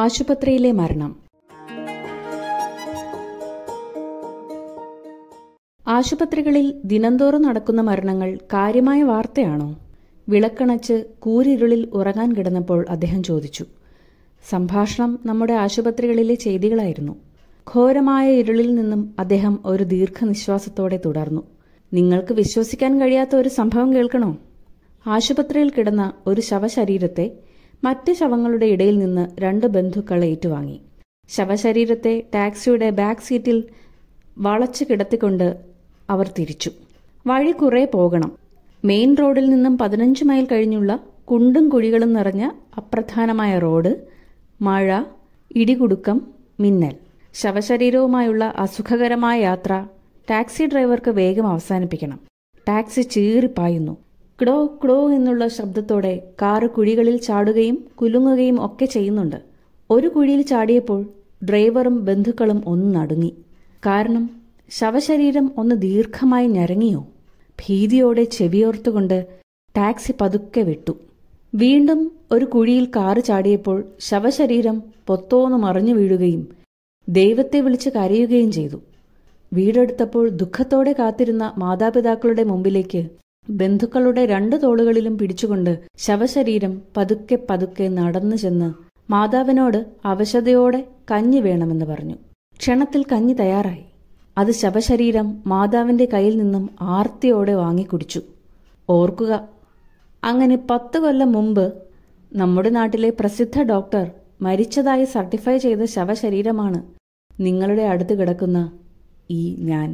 ആശുപത്രിയിലെ മരണം ആശുപത്രികളിൽ ദിനംതോറും നടക്കുന്ന മരണങ്ങൾ കാര്യമായ വാർത്തയാണോ വിളക്കണച്ച് കൂരിരുളിൽ ഉറങ്ങാൻ കിടന്നപ്പോൾ അദ്ദേഹം ചോദിച്ചു സംഭാഷണം നമ്മുടെ ആശുപത്രികളിലെ ചെയ്തികളായിരുന്നു ഘോരമായ ഇരുളിൽ നിന്നും അദ്ദേഹം ഒരു ദീർഘനിശ്വാസത്തോടെ തുടർന്നു നിങ്ങൾക്ക് വിശ്വസിക്കാൻ കഴിയാത്ത ഒരു സംഭവം കേൾക്കണോ ആശുപത്രിയിൽ കിടന്ന ഒരു ശവശരീരത്തെ മറ്റ് ശവങ്ങളുടെ ഇടയിൽ നിന്ന് രണ്ട് ബന്ധുക്കളെ ഏറ്റുവാങ്ങി ശവശരീരത്തെ ടാക്സിയുടെ ബാക്ക് സീറ്റിൽ വളച്ചു കിടത്തിക്കൊണ്ട് അവർ തിരിച്ചു വഴി കുറേ പോകണം മെയിൻ റോഡിൽ നിന്നും പതിനഞ്ച് മൈൽ കഴിഞ്ഞുള്ള കുണ്ടും കുഴികളും നിറഞ്ഞ അപ്രധാനമായ റോഡ് മഴ ഇടികുടുക്കം മിന്നൽ ശവശരീരവുമായുള്ള അസുഖകരമായ യാത്ര ടാക്സി ഡ്രൈവർക്ക് വേഗം അവസാനിപ്പിക്കണം ടാക്സി ചീറിപ്പായുന്നു ക്ടോ ക്ടോ എന്നുള്ള ശബ്ദത്തോടെ കാറ് കുഴികളിൽ ചാടുകയും കുലുങ്ങുകയും ഒക്കെ ചെയ്യുന്നുണ്ട് ഒരു കുഴിയിൽ ചാടിയപ്പോൾ ഡ്രൈവറും ബന്ധുക്കളും ഒന്ന് നടുങ്ങി കാരണം ശവശരീരം ഒന്ന് ദീർഘമായി ഞരങ്ങിയോ ഭീതിയോടെ ചെവിയോർത്തുകൊണ്ട് ടാക്സി പതുക്കെ വിട്ടു വീണ്ടും ഒരു കുഴിയിൽ കാറ് ചാടിയപ്പോൾ ശവശരീരം പൊത്തോന്ന് മറിഞ്ഞു വീഴുകയും ദൈവത്തെ വിളിച്ച് കരയുകയും ചെയ്തു വീടെടുത്തപ്പോൾ ദുഃഖത്തോടെ കാത്തിരുന്ന മാതാപിതാക്കളുടെ മുമ്പിലേക്ക് ബന്ധുക്കളുടെ രണ്ടു തോളുകളിലും പിടിച്ചുകൊണ്ട് ശവശരീരം പതുക്കെ പതുക്കെ നടന്നു ചെന്ന് മാതാവിനോട് അവശതയോടെ കഞ്ഞി വേണമെന്ന് പറഞ്ഞു ക്ഷണത്തിൽ കഞ്ഞി തയ്യാറായി അത് ശവശരീരം മാതാവിന്റെ കയ്യിൽ നിന്നും ആർത്തിയോടെ വാങ്ങിക്കുടിച്ചു ഓർക്കുക അങ്ങനെ പത്ത് കൊല്ലം മുമ്പ് നമ്മുടെ നാട്ടിലെ പ്രസിദ്ധ ഡോക്ടർ മരിച്ചതായി സർട്ടിഫൈ ചെയ്ത ശവശരീരമാണ് നിങ്ങളുടെ അടുത്ത് കിടക്കുന്ന ഈ ഞാൻ